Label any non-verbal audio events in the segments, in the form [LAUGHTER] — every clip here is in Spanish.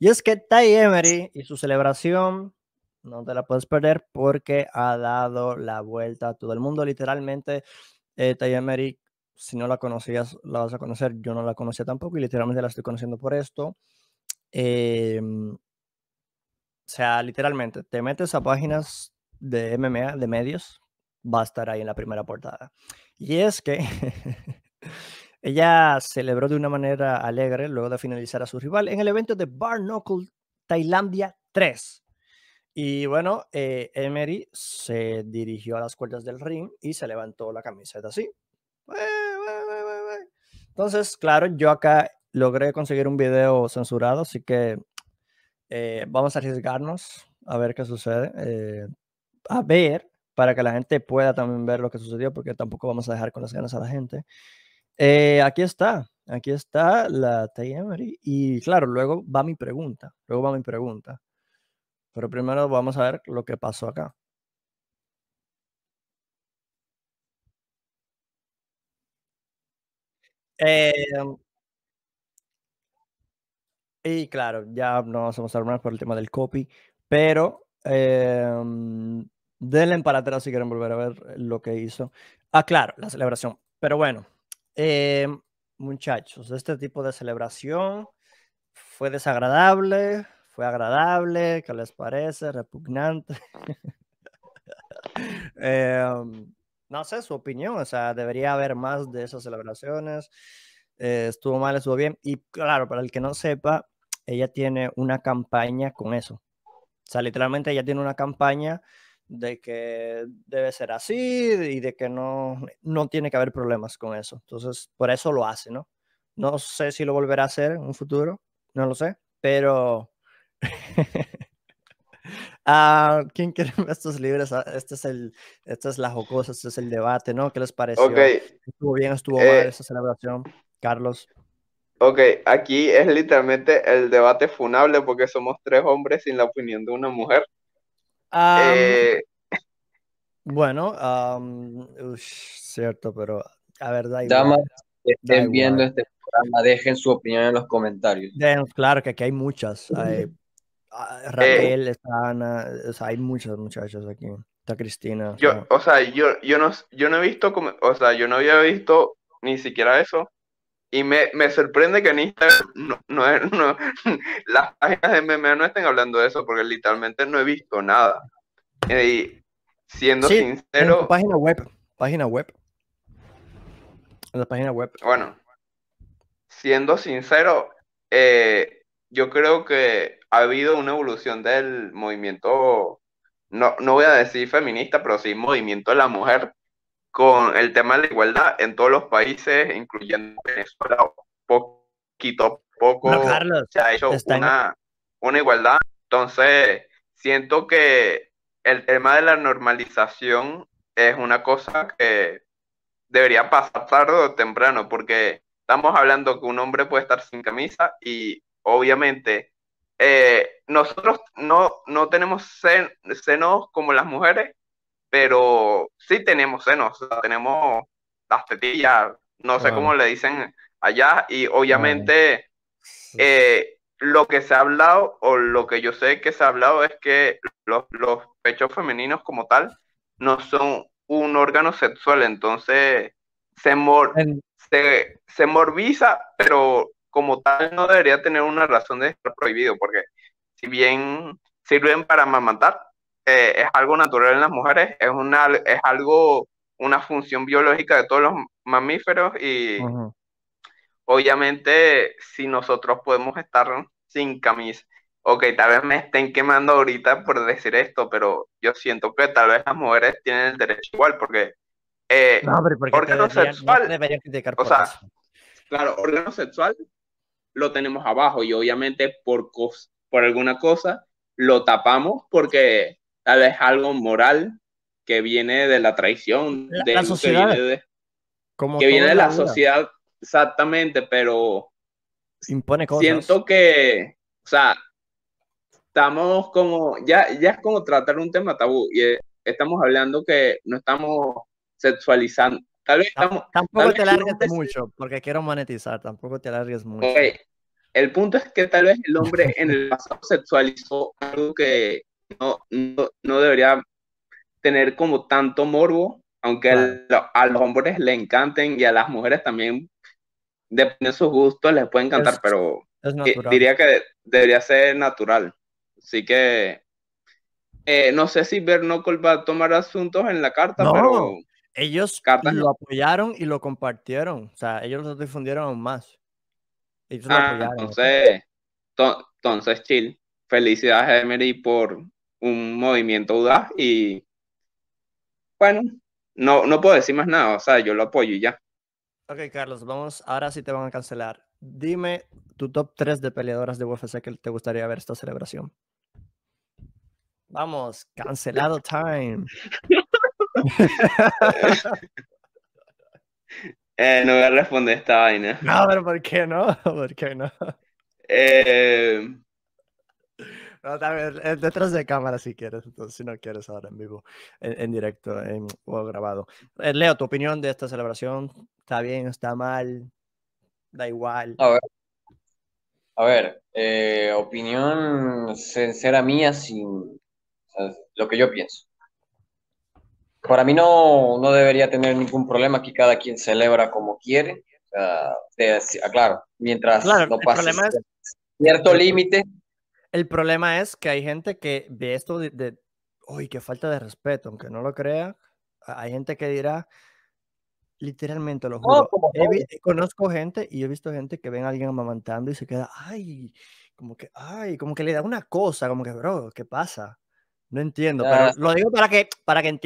Y es que Ty Emery y su celebración no te la puedes perder porque ha dado la vuelta a todo el mundo. Literalmente, eh, Emery, si no la conocías, la vas a conocer. Yo no la conocía tampoco y literalmente la estoy conociendo por esto. Em, o sea, literalmente, te metes a páginas de MMA, de medios, va a estar ahí en la primera portada. Y es que [LAUGHS] Ella celebró de una manera alegre luego de finalizar a su rival en el evento de Bar Knuckle Tailandia 3. Y bueno, eh, Emery se dirigió a las cuerdas del ring y se levantó la camiseta así. Entonces, claro, yo acá logré conseguir un video censurado, así que eh, vamos a arriesgarnos a ver qué sucede. Eh, a ver, para que la gente pueda también ver lo que sucedió, porque tampoco vamos a dejar con las ganas a la gente. Eh, aquí está, aquí está la Tay Y claro, luego va mi pregunta, luego va mi pregunta. Pero primero vamos a ver lo que pasó acá. Eh, y claro, ya no vamos a hablar por el tema del copy, pero eh, denle para atrás si quieren volver a ver lo que hizo. Ah, claro, la celebración. Pero bueno, eh, muchachos, este tipo de celebración fue desagradable, fue agradable, ¿qué les parece? Repugnante. [LAUGHS] Em, no sé su opinión, o sea, debería haber más de esas celebraciones. Eh, estuvo mal, estuvo bien. Y claro, para el que no sepa, ella tiene una campaña con eso. O sea, literalmente ella tiene una campaña de que debe ser así y de que no, no tiene que haber problemas con eso. Entonces, por eso lo hace, ¿no? No sé si lo volverá a hacer en un futuro, no lo sé, pero... [LAUGHS] Ah, ¿Quién quiere estos libros? Ah, este es el, esta es la jocosa, este es el debate, ¿no? ¿Qué les pareció? ¿Estuvo bien, estuvo mal eh, esta celebración? Carlos. Ok, aquí es literalmente el debate funable porque somos tres hombres sin la opinión de una mujer. Eh, bueno, cierto, pero a ver, Damas que estén viendo este programa, dejen su opinión en los comentarios. claro, que aquí hay muchas. Hay, [LAUGHS] ah, eh, Raquel, Ana, hay muchas muchachas aquí. Está Cristina. Yo, o sea, yo, yo, no, yo no he visto, o sea, yo no había visto ni siquiera eso. Y me, sorprende que en Instagram no, no, [LAUGHS] las páginas de MMA no estén hablando de eso, porque literalmente no he visto nada. Y siendo sí, sincero. página web. Página web. la página web. Bueno, siendo sincero, eh, yo creo que ha habido una evolución del movimiento, no, no voy a decir feminista, pero sí movimiento de la mujer con el tema de la igualdad en todos los países, incluyendo Venezuela, poquito a poco se ha hecho una, igualdad. Entonces, siento que el tema de la normalización es una cosa que debería pasar tarde o temprano, porque estamos hablando que un hombre puede estar sin camisa y obviamente eh, nosotros no, no tenemos senos como las mujeres, pero sí tenemos senos, tenemos las tetillas, no sé cómo le dicen allá, y obviamente eh, lo que se ha hablado, o lo que yo sé que se ha hablado, es que los, pechos femeninos como tal no son un órgano sexual, entonces se, se, morbiza, pero como tal no debería tener una razón de estar prohibido, porque si bien sirven para amamantar, eh, es algo natural en las mujeres, es, una, es algo, una función biológica de todos los mamíferos y obviamente si nosotros podemos estar sin camisa, ok, tal vez me estén quemando ahorita por decir esto, pero yo siento que tal vez las mujeres tienen el derecho igual porque... Eh, órgano sexual, claro, órgano sexual lo tenemos abajo y obviamente por, por alguna cosa lo tapamos porque tal vez algo moral que viene de la traición, de la sociedad. Que viene de, la, sociedad, exactamente, pero impone cosas. Siento que, o sea, estamos como, ya, ya es como tratar un tema tabú y estamos hablando que no estamos sexualizando. Tal vez estamos, tampoco te mucho, porque quiero monetizar, tampoco te largues mucho. El punto es que tal vez el hombre en el pasado sexualizó algo que no, no, debería tener como tanto morbo, aunque a, los hombres le encanten y a las mujeres también, depende de sus gustos, les puede encantar, pero diría que debería ser natural. Así que eh, no sé si Bernocle va a tomar asuntos en la carta, pero ellos lo apoyaron y lo compartieron, o sea, ellos lo difundieron ah, más. entonces, entonces, chill. Felicidades, Emery, por un movimiento audaz y bueno, no, no puedo decir más nada, o sea, yo lo apoyo y ya. Ok, Carlos, vamos, ahora sí te van a cancelar. Dime tu top 3 de peleadoras de UFC que te gustaría ver esta celebración. Vamos, cancelado time. [LAUGHS] eh, no voy a responder esta vaina. No, pero ¿por qué no? [LAUGHS] ¿Por qué no? Eh, eh, detrás de cámara si quieres, entonces, si no quieres ahora en vivo, en, directo en, o grabado. Eh, Leo, tu opinión de esta celebración, ¿está bien, está mal? Da igual. A ver, eh, opinión sincera mía, sin lo que yo pienso. Para mí no, no debería tener ningún problema, que cada quien celebra como quiere, claro, mientras no pase cierto límite el problema es que hay gente que ve esto de, uy, qué falta de respeto, aunque no lo crea, hay gente que dirá, literalmente lo juro, conozco gente y he visto gente que ven a alguien amamantando y se queda, ay, como que, ay, como que le da una cosa, como que, bro, ¿qué pasa? No entiendo, pero lo digo para que, para que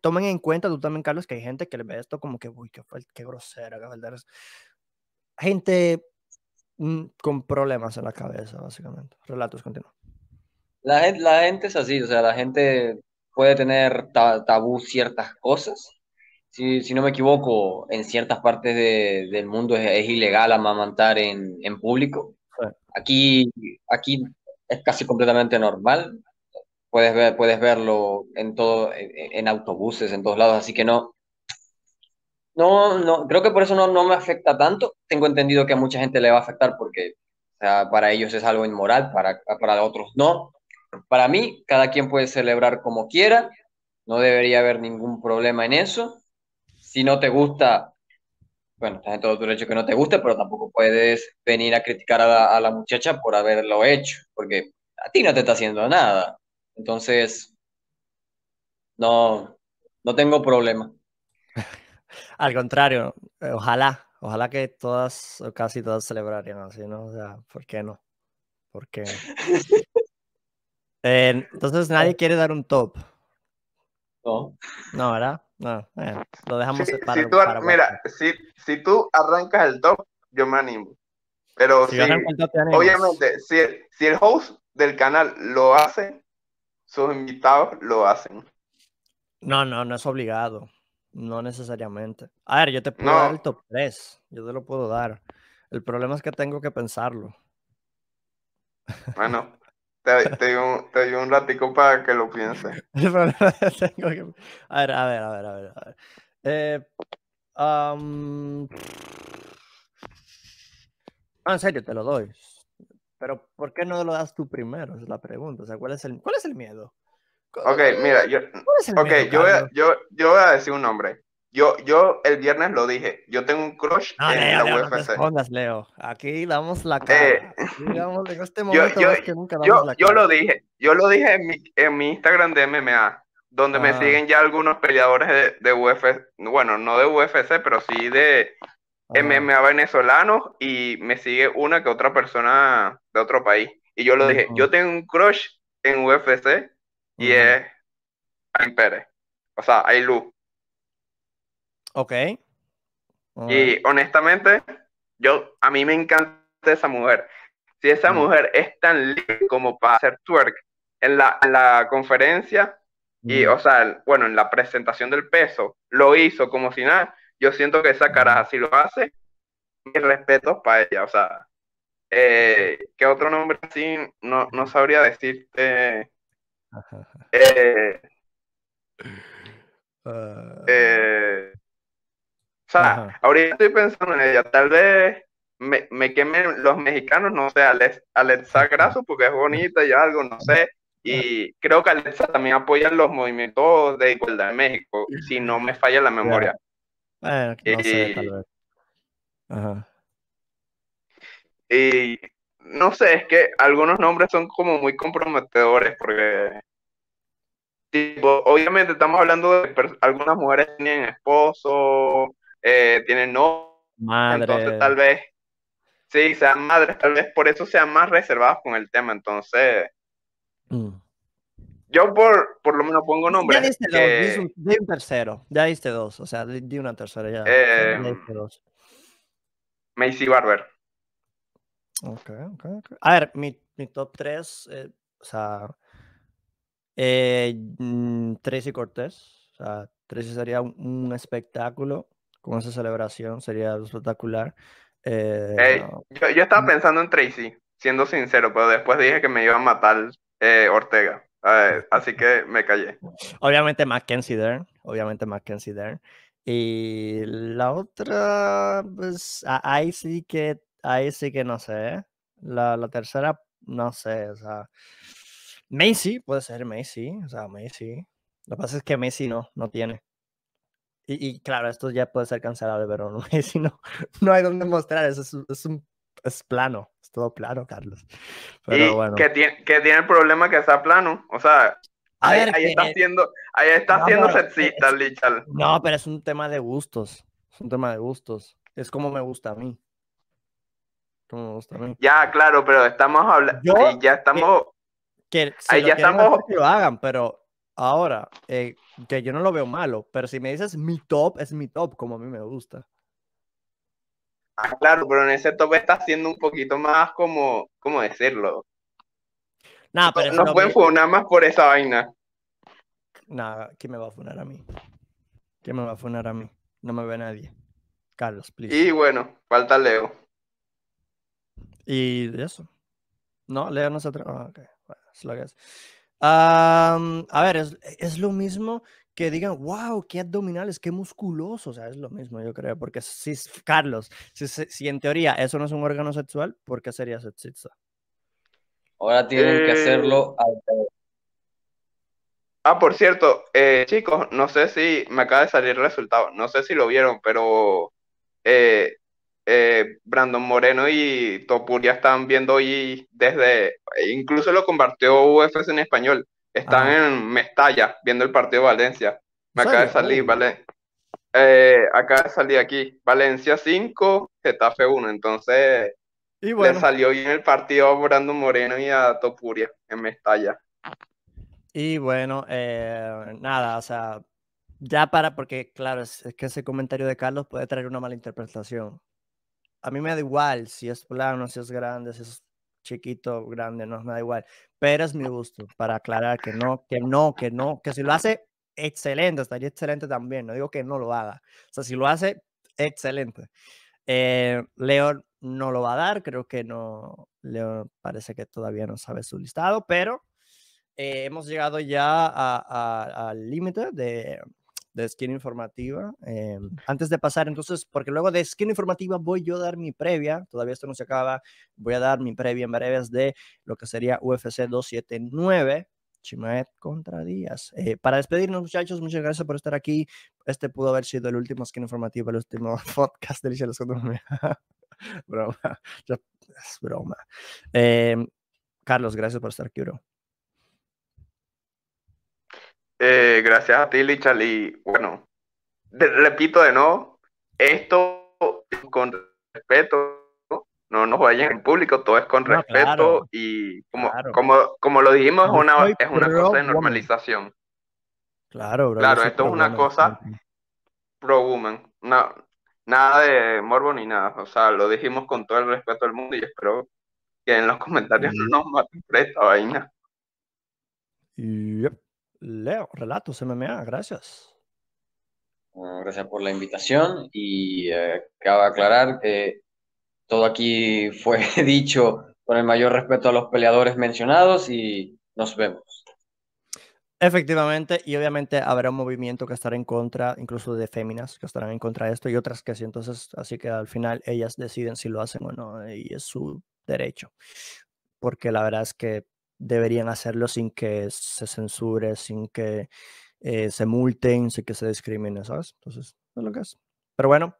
tomen en cuenta tú también, Carlos, que hay gente que le ve esto como que, uy, qué, qué qué verdad. Gente con problemas en la cabeza, básicamente. Relatos continuos La gente, la gente es así, o sea, la gente puede tener tabú ciertas cosas. Si, no me equivoco, en ciertas partes del mundo es, ilegal amamantar en, público. Aquí, aquí es casi completamente normal. Puedes, ver, puedes verlo en, todo, en autobuses, en todos lados, así que no, no, no, creo que por eso no, no me afecta tanto. Tengo entendido que a mucha gente le va a afectar porque sea, para ellos es algo inmoral, para, para otros no. Para mí, cada quien puede celebrar como quiera, no debería haber ningún problema en eso. Si no te gusta, bueno, estás en todo tu derecho que no te guste, pero tampoco puedes venir a criticar a la, a la muchacha por haberlo hecho, porque a ti no te está haciendo nada. Entonces, no, no tengo problema. Al contrario, eh, ojalá, ojalá que todas o casi todas celebrarían así, ¿no? O sea, ¿por qué no? ¿Por qué? [LAUGHS] Eh, entonces nadie quiere dar un top. No. No, ¿verdad? No, lo dejamos separado. si tú, Mira, si, tú arrancas el top, yo me animo. Pero si, obviamente, si el host del canal lo hace, sus invitados lo hacen. No, no, no es obligado. No necesariamente. A ver, yo te puedo dar el top 3. Yo te lo puedo dar. El problema es que tengo que pensarlo. Bueno, te, te, [LAUGHS] doy, un, ratico para que lo pienses. [LAUGHS] El problema es que tengo que... A ver, a ver, a ver, a ver. Eh, ah, en serio, te lo doy. Pero ¿por qué no lo das tú primero? Es la pregunta. O sea, ¿cuál es el, cuál es el miedo? Ok, mira, yo, okay, yo, voy a, decir un nombre. Yo, yo el viernes lo dije, yo tengo un crush en la UFC. No Leo. Aquí damos la eh, cara. en este momento yo, que nunca la yo lo dije, yo lo dije en mi, Instagram de MMA, donde me ah. siguen ya algunos peleadores de, UFC, bueno, no de UFC, pero sí de ah. MMA venezolanos y me sigue una que otra persona de otro país. Y yo lo dije, yo tengo un crush en UFC y es Pérez. O sea, luz. Ok. Y honestamente, yo, a mí me encanta esa mujer. Si esa mm. mujer es tan linda como para hacer twerk en la, conferencia y, mm. o sea, bueno, en la presentación del peso, lo hizo como si nada. Yo siento que esa cara, si lo hace, mis respetos para ella. O sea, eh, ¿qué otro nombre así? No, no sabría decirte. Eh, ah. eh, o sea, ahorita estoy pensando en ella. Tal vez me, quemen los mexicanos, no sé, Alexa Grasso, porque es bonita y algo, no sé. Y creo que Alexa también apoya los movimientos de igualdad en México, si no me falla la memoria. tal vez. Ajá. Y no sé, es que algunos nombres son como muy comprometedores porque, tipo, obviamente estamos hablando de algunas mujeres tienen esposo, eh, tienen no, entonces tal vez, sí, sean madres, tal vez por eso sean más reservadas con el tema, entonces... Mm. Yo por, lo menos pongo nombres. Ya diste dos, di un, tercero, ya diste dos, o sea, di, una tercera ya. Eh, Macy Barber. Ok, A ver, mi, mi top 3, eh, o sea, eh, mm, Tracy Cortés, o sea, Tracy sería un, espectáculo con esa celebración, sería espectacular. Eh, yo, yo, estaba mm. pensando en Tracy, siendo sincero, pero después dije que me iba a matar Ortega. así que me callé. [LAUGHS] Obviamente Mackenzie Dern, obviamente Mackenzie Dern. Y la otra, pues ahí sí que ahí sí que no sé. ¿eh? La, la, tercera, no sé. O sea, Macy, puede ser Macy. O sea, Macy. Lo que pasa es que Macy no, no tiene. Y, y, claro, esto ya puede ser cancelable, pero no, [LAUGHS] Macy no, no hay donde mostrar. Eso es, es un es plano, es todo plano, Carlos. y que, tiene, que tiene el problema que está plano. O sea, ahí, está haciendo ahí está No, pero es un tema de gustos. Es un tema de gustos. Es como me gusta a mí. Ya, claro, pero estamos hablando. Eh, ya estamos. Que, lo ya lo hagan, pero ahora, eh, que yo no lo veo malo, pero si me dices mi top, es mi top, como a mí me gusta. Ah, claro, pero en ese top está siendo un poquito más como, ¿cómo decirlo? nada pero no, pueden más por esa vaina. Nada, ¿quién me va a funar a mí? ¿Quién me va a funar a mí? No me ve nadie. Carlos, please. Y bueno, falta Leo. Y eso. No, Lea nosotros ah, bueno, es lo que es. a ver, es, es, lo mismo que digan, wow, qué abdominales, qué musculoso. O sea, es lo mismo, yo creo. Porque si, Carlos, si, en teoría eso no es un órgano sexual, ¿por qué sería sexista? Ahora tienen que eh, hacerlo al Ah, por cierto, eh, chicos, no sé si me acaba de salir el resultado, no sé si lo vieron, pero eh, eh, Brandon Moreno y Topuria están viendo hoy desde, incluso lo compartió UFC en español, están en Mestalla viendo el partido de Valencia. Me acaba de salir, vale. Eh, acaba de salir aquí, Valencia 5, Getafe 1, entonces y bueno. le salió bien el partido Brandon Moreno y a Topuria en Mestalla. Y bueno, eh, nada, o sea, ya para, porque claro, es, que ese comentario de Carlos puede traer una mala interpretación a mí me da igual si es plano, si es grande, si es chiquito, grande, no, me da igual. Pero es mi gusto, para aclarar que no, que no, que no, que si lo hace, excelente, estaría excelente también. No digo que no lo haga. O sea, si lo hace, excelente. Eh, Leo no lo va a dar, creo que no. Leo parece que todavía no sabe su listado, pero eh, hemos llegado ya al límite de, de Skin informativa. Eh, antes de pasar, entonces, porque luego de Skin informativa voy yo a dar mi previa, todavía esto no se acaba, voy a dar mi previa en breves de lo que sería UFC 279. Chimaet contra Díaz. Eh, para despedirnos, muchachos, muchas gracias por estar aquí. Este pudo haber sido el último skin informativo, el último [LAUGHS] podcast de [LAUGHS] broma, es broma. Eh, Carlos, gracias por estar aquí, bro. Eh, gracias a ti, Lichal. Y bueno, repito de nuevo, esto con respeto, no, nos vayan en público, todo es con respeto y como, como, como, lo dijimos, es una, es una cosa de normalización. Claro, bro, Claro, esto es una cosa pro woman, nada de morbo ni nada, o sea, lo dijimos con todo el respeto del mundo y espero que en los comentarios no nos maten por esta vaina. Leo, Relatos MMA, gracias. gracias por la invitación y eh, cabe aclarar que todo aquí [LAUGHS] fue dicho con el mayor respeto a los peleadores mencionados y nos vemos. Efectivamente, y obviamente habrá un movimiento que estará en contra, incluso de féminas que estarán en contra de esto y otras que sí. Entonces, así que al final ellas deciden si lo hacen o no, y es su derecho. Porque la verdad es que deberían hacerlo sin que se censure, sin que eh, se multen, sin que se discrimine, ¿sabes? Entonces, es lo que es. Pero bueno,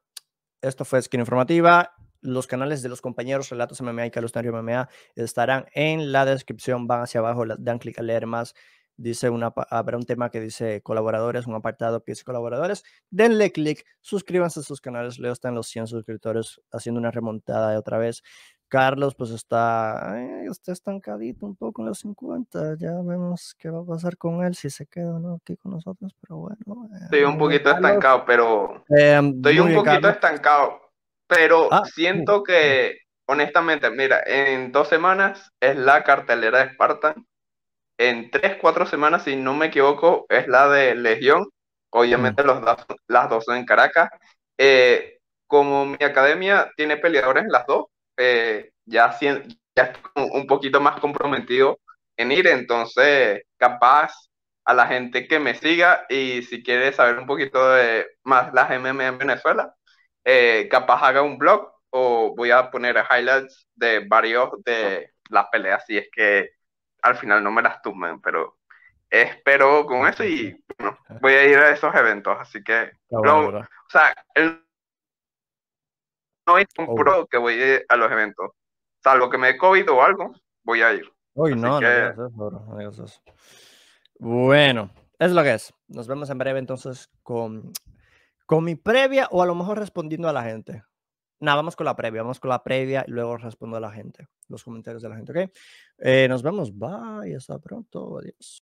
esto fue Skin Informativa. Los canales de los compañeros Relatos MMA y Calustario MMA estarán en la descripción. Van hacia abajo, dan clic a leer más dice una, habrá un tema que dice colaboradores, un apartado que dice colaboradores. Denle clic, suscríbanse a sus canales. Leo está en los 100 suscriptores haciendo una remontada de otra vez. Carlos pues está, eh, está estancadito un poco en los 50, ya vemos qué va a pasar con él, si se queda o no aquí con nosotros, pero bueno. estoy eh, un poquito estancado, pero... Eh, estoy un poquito estancado, pero ah, siento que, honestamente, mira, en dos semanas es la cartelera de Spartan, en tres, cuatro semanas, si no me equivoco, es la de Legión, obviamente los dos, las dos son en Caracas. como mi academia tiene peleadores en las dos, eh, ya, estoy un poquito más comprometido en ir, entonces capaz a la gente que me siga y si quiere saber un poquito de más las MMA en Venezuela, eh, capaz haga un blog o voy a poner highlights de varios de las peleas si es que al final no me las tumben, pero espero con eso y ah. voy a ir a esos eventos, así que o sea, el no es un pro que voy a, eh, ir a los eventos. Salvo que me dé COVID o algo, voy a ir. hoy no, Bueno, es lo que es. Nos vemos en breve entonces con, con mi previa o a lo mejor respondiendo a la gente. Nada, vamos con la previa, vamos con la previa y luego respondo a la gente, los comentarios de la gente, ¿ok? Eh, nos vemos, bye, hasta pronto, adiós.